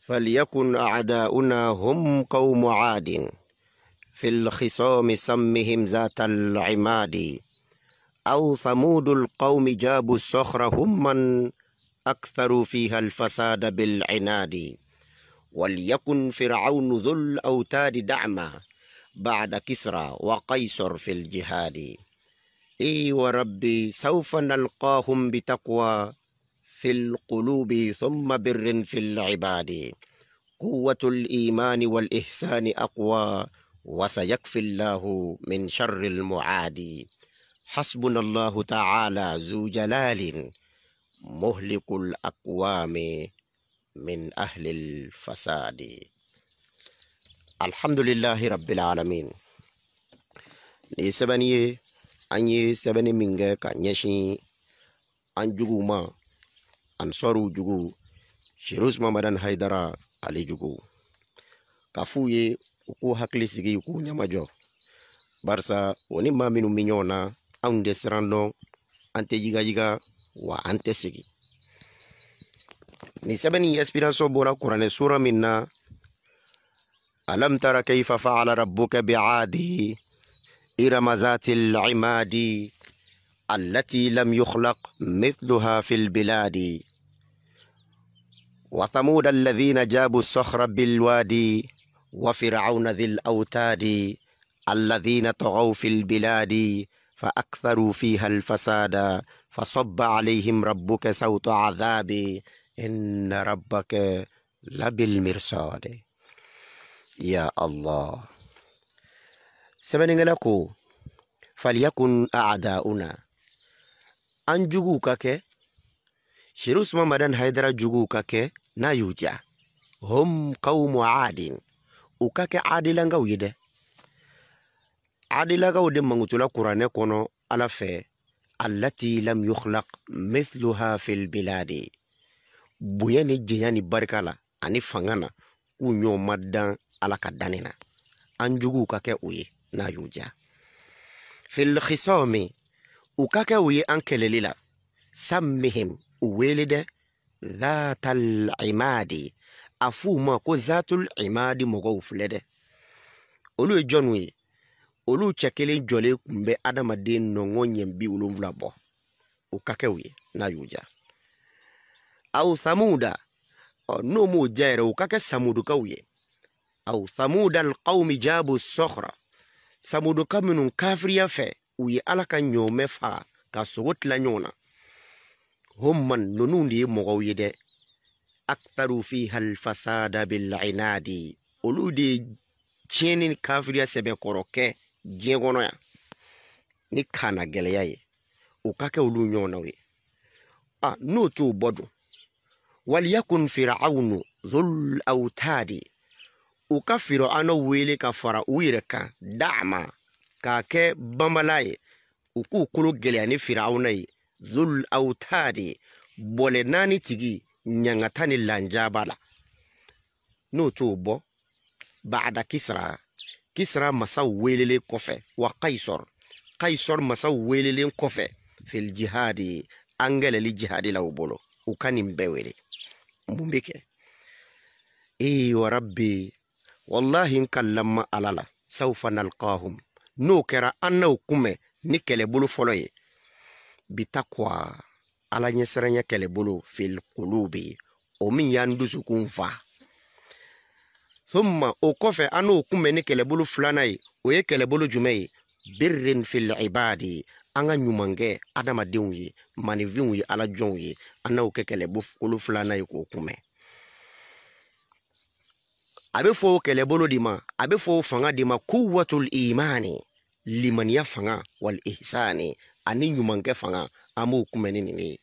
فليكن أعداؤنا هم قوم عاد في الخصام سمهم ذات العماد أو ثمود القوم جابوا الصخر هم من أكثروا فيها الفساد بالعناد وليكن فرعون ذو الأوتاد دعما بعد كسرى وقيصر في الجهاد إي وربي سوف نلقاهم بتقوى في القلوب ثم بر في العباد قوة الإيمان والإحسان أقوى وسيكفي الله من شر المعادي حسبنا الله تعالى ذو جلال مهلك الأقوام من أهل الفساد الحمد لله رب العالمين ni sɛbɛnni ye an ye sɛbɛnni min kɛ ka ɲɛsin an juguw ma ansɔriw jugu sherus mamadan haidara ale jugu k'a f'u ye u k'u hakili sigi k'u ɲamajɔ barisa o ni maa minnu bɛ ɲɔgɔn na anw tɛ siran dɔn an tɛ yigayiga wa an tɛ segi nin sɛbɛn nin ɛsipiransi bɔra kuranɛ sura min na alam tara kaifa faala rabbuka biadi iramazati zati التي لم يخلق مثلها في البلاد وثمود الذين جابوا الصخر بالوادي وفرعون ذي الأوتاد الذين طغوا في البلاد فأكثروا فيها الفساد فصب عليهم ربك سوط عذاب إن ربك لبالمرصاد يا الله سمعنا لكم فليكن أعداؤنا an juguw ka kɛ sheri madan haidara juguw ka kɛ n'a y'u ja hum kaumu adin u ka kɛ adilankaw ye dɛ adilakaw de mangutola kuranɛ kɔnɔ ala fɛ alati lam yukhlaq mithluha fil biladi bonya ni jenya ni barika la ani fanga na u ɲɔw ma dan ala ka danni na an juguw ka kɛ u ye n'a y'u ja fil khisami u ka kɛ u ye an kɛlɛli la sammihim u wele dɛ dhatal imadi a f'u ma ko zatul imadi mɔgɔw filɛ dɛ olu ye jɔnw ye olu cɛ kelen jɔlen kun bɛ adamaden nɔngɔ ɲɛ bi wolonfila bɔ u ka kɛw ye n'a y'u ja aw samuda ɔ n'o m'o ja yɛrɛ u ka kɛ samudukaw ye aw samuda alqawmi jabu sɔhra samuduka minnu kafiriya fɛ u ye ala ka ɲɔmɛ faa ka sogo tila ɲɔgɔn na homman nunu de ye mɔgɔw ye dɛ aktharu fiha alfasada bilinadi olu de ye tiɲɛni kafiriya sɛbɛkɔrɔ kɛ diɲɛ kɔnɔ yan ni kana gɛlɛya ye u ka kɛ olu ɲɔgɔnnaw ye a n'o t'o bɔ dun waliyakun firaunu zul autadi u ka fir'auna wele ka fara u yɛrɛ kan da'ama k'a kɛ banbala ye u k'u kolo gɛlɛya ni firawuna ye zul autadi bɔlɛ naani tigi ɲangata ni lanjaba la n'o t'o bɔ bada kisra kisra masaw welelen kɔfɛ wa kaisɔr kaisɔr masaw welelen kɔfɛ fil jihadi an gɛlɛli jihadi la u bolo u ka nin bɛɛ wele mun bɛ kɛ ee warabi wallahi n ka lamma ala la saufa nalqahum n'o kɛra an n'o kunbɛn ni kɛlɛbolo fɔlɔ ye bi ta kuwa ala ɲɛsiranya kɛlɛbolo felikolow be yen o min y'an dusukun fa thumma o kɔfɛ an n'o kunbɛn ni kɛlɛbolo filanan ye o ye kɛlɛbolo jumɛn ye birrin fil ibadi an ka ɲumankɛ adamadenw ye maninfinw ye ala jɔnw ye an n'o kɛ kɛlɛbolo filanan ye k'o kunbɛn a bɛ fɔ o kɛlɛbolo di ma a bɛ fɔ o fanga di ma kuwatul imani limaniya fanga wal ihsani ani ɲumankɛ fanga an b'o kunbɛ nin ye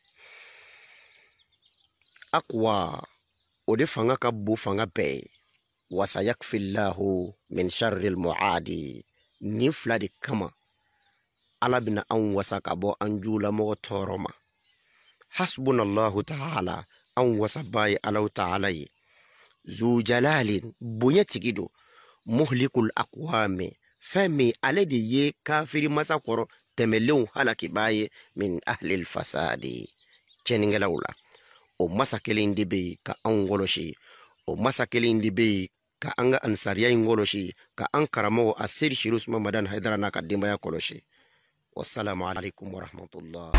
akwa o de fanga ka bon fanga bɛɛ ye wasayakfillahu min sharri lmuadi nin fila de kama ala bena anw wasa ka bɔ an julamɔgɔ tɔɔrɔ ma hasbunallahu taala anw wasaba ye alaw taala ye zu jalalin tigi do muhlikul akwami fɛn min ale de ye kafirimasa kɔrɔ tɛmɛlenw halakibaa ye min ahlil fasadi tiɲɛnikɛlaw la o masa kelen de bɛ yen ka anw kɔlɔsi o masa kelen de bɛ yen ka an ka ansariya in kɔlɔsi ka an karamɔgɔ a seri shiru suma madan haidara n'a ka denbaya kɔlɔsi wasalamu alaikum warahmatullah